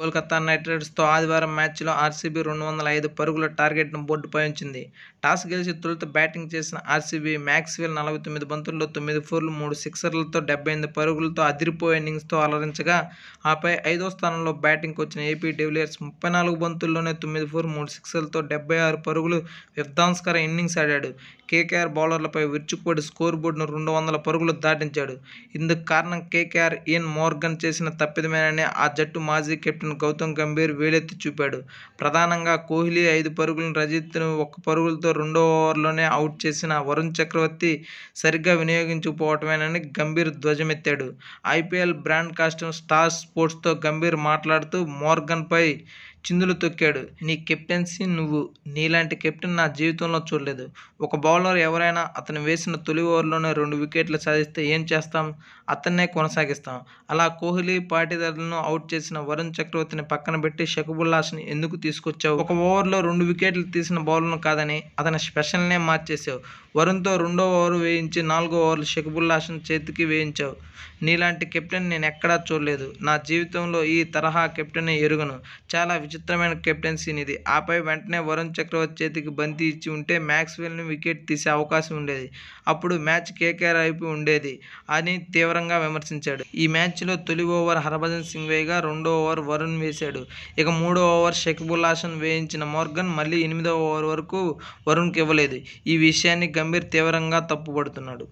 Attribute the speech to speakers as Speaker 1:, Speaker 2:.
Speaker 1: Kolkata night రైడర్స్తో ఆదివారం మ్యాచ్లో RCB రెండు వందల ఐదు పరుగుల టార్గెట్ను బోర్డు ఉంచింది టాస్ గెలిచి తొలుత బ్యాటింగ్ చేసిన ఆర్సీబీ మ్యాక్స్వెల్ నలభై తొమ్మిది బంతుల్లో తొమ్మిది ఫోర్లు మూడు సిక్సర్లతో డెబ్బై ఎనిమిది పరుగులతో అదిరిపోయే ఇన్నింగ్స్తో అలరించగా ఆపై ఐదో స్థానంలో బ్యాటింగ్కి వచ్చిన ఏపీ డెవిలియర్స్ ముప్పై నాలుగు బంతుల్లోనే తొమ్మిది ఫోర్ మూడు సిక్సర్లతో డెబ్బై ఆరు పరుగులు విధ్వంసకర ఇన్నింగ్స్ ఆడాడు కేకేఆర్ బౌలర్లపై విరుచుకుపడి స్కోర్ బోర్డును రెండు వందల పరుగులు దాటించాడు ఇందుకు కారణం కేకేఆర్ ఇయన్ మోర్గన్ చేసిన తప్పిదమేనని ఆ జట్టు మాజీ కెప్టెన్ టార్గెట్ను గౌతమ్ గంభీర్ వేలెత్తి చూపాడు ప్రధానంగా కోహ్లీ ఐదు పరుగులను రజిత్ను ఒక్క పరుగులతో రెండో ఓవర్లోనే అవుట్ చేసిన వరుణ్ చక్రవర్తి సరిగ్గా వినియోగించుకోవటమేనని గంభీర్ ధ్వజమెత్తాడు ఐపీఎల్ బ్రాడ్కాస్టర్ స్టార్ స్పోర్ట్స్తో గంభీర్ మాట్లాడుతూ మోర్గన్పై చిందులు తొక్కాడు నీ కెప్టెన్సీ నువ్వు నీలాంటి కెప్టెన్ నా జీవితంలో చూడలేదు ఒక బౌలర్ ఎవరైనా అతను వేసిన తొలి ఓవర్లోనే రెండు వికెట్లు సాధిస్తే ఏం చేస్తాం అతన్నే కొనసాగిస్తాం అలా కోహ్లీ పాటిదారులను అవుట్ చేసిన వరుణ్ చక్రవర్తిని పక్కన పెట్టి షకుబుల్లాస్ని ఎందుకు తీసుకొచ్చావు ఒక ఓవర్లో రెండు వికెట్లు తీసిన బౌలర్ను కాదని అతని స్పెషల్నే మార్చేసావు వరుణ్తో రెండో ఓవర్ వేయించి నాలుగో ఓవర్లు షకుబుల్లాస్ను చేతికి వేయించావు నీలాంటి కెప్టెన్ నేను ఎక్కడా చూడలేదు నా జీవితంలో ఈ తరహా కెప్టెన్ ఎరుగను చాలా విచిత్రమైన కెప్టెన్సీనిది ఆపై వెంటనే వరుణ్ చక్రవర్తి చేతికి బంతి ఇచ్చి ఉంటే మ్యాక్స్వెల్ని వికెట్ తీసే అవకాశం ఉండేది అప్పుడు మ్యాచ్ కేకేఆర్ అయిపోయి ఉండేది అని తీవ్రంగా విమర్శించాడు ఈ మ్యాచ్లో తొలి ఓవర్ హర్భజన్ సింగ్ వేయగా రెండో ఓవర్ వరుణ్ వేశాడు ఇక మూడో ఓవర్ షకిబుల్ హాసన్ వేయించిన మోర్గన్ మళ్ళీ ఎనిమిదో ఓవర్ వరకు వరుణ్కి ఇవ్వలేదు ఈ విషయాన్ని గంభీర్ తీవ్రంగా తప్పుపడుతున్నాడు